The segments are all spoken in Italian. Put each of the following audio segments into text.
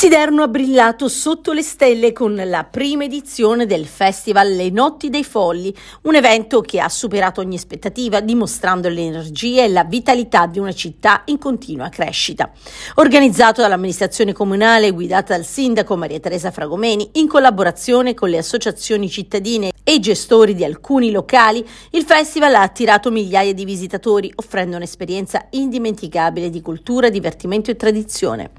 Siderno ha brillato sotto le stelle con la prima edizione del festival Le Notti dei Folli, un evento che ha superato ogni aspettativa dimostrando l'energia e la vitalità di una città in continua crescita. Organizzato dall'amministrazione comunale guidata dal sindaco Maria Teresa Fragomeni in collaborazione con le associazioni cittadine e i gestori di alcuni locali, il festival ha attirato migliaia di visitatori, offrendo un'esperienza indimenticabile di cultura, divertimento e tradizione.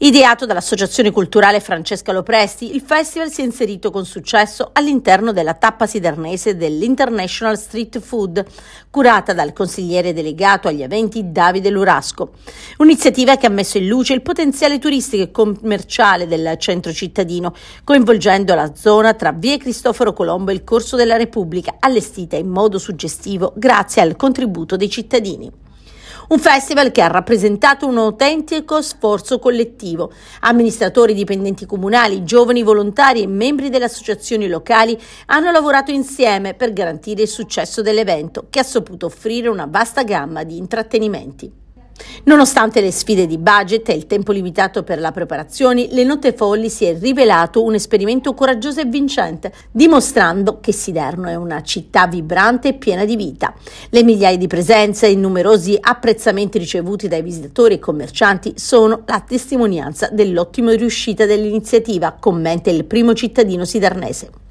Ideato dall'Associazione Culturale Francesca Lopresti, il festival si è inserito con successo all'interno della tappa sidernese dell'International Street Food, curata dal consigliere delegato agli eventi Davide Lurasco. Un'iniziativa che ha messo in luce il potenziale turistico e commerciale del centro cittadino, coinvolgendo la zona tra via Cristoforo Colombo e il discorso della Repubblica, allestita in modo suggestivo grazie al contributo dei cittadini. Un festival che ha rappresentato un autentico sforzo collettivo. Amministratori, dipendenti comunali, giovani volontari e membri delle associazioni locali hanno lavorato insieme per garantire il successo dell'evento, che ha saputo offrire una vasta gamma di intrattenimenti. Nonostante le sfide di budget e il tempo limitato per la preparazione, Le Note Folli si è rivelato un esperimento coraggioso e vincente, dimostrando che Siderno è una città vibrante e piena di vita. Le migliaia di presenze e i numerosi apprezzamenti ricevuti dai visitatori e commercianti sono la testimonianza dell'ottima riuscita dell'iniziativa, commenta il primo cittadino sidernese.